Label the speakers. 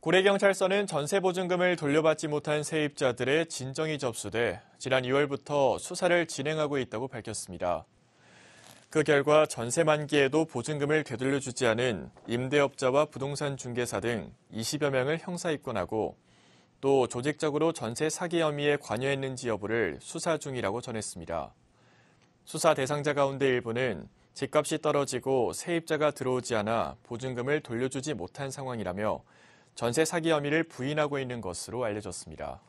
Speaker 1: 고래경찰서는 전세보증금을 돌려받지 못한 세입자들의 진정이 접수돼 지난 2월부터 수사를 진행하고 있다고 밝혔습니다. 그 결과 전세 만기에도 보증금을 되돌려주지 않은 임대업자와 부동산 중개사 등 20여 명을 형사 입건하고 또 조직적으로 전세 사기 혐의에 관여했는지 여부를 수사 중이라고 전했습니다. 수사 대상자 가운데 일부는 집값이 떨어지고 세입자가 들어오지 않아 보증금을 돌려주지 못한 상황이라며 전세 사기 혐의를 부인하고 있는 것으로 알려졌습니다.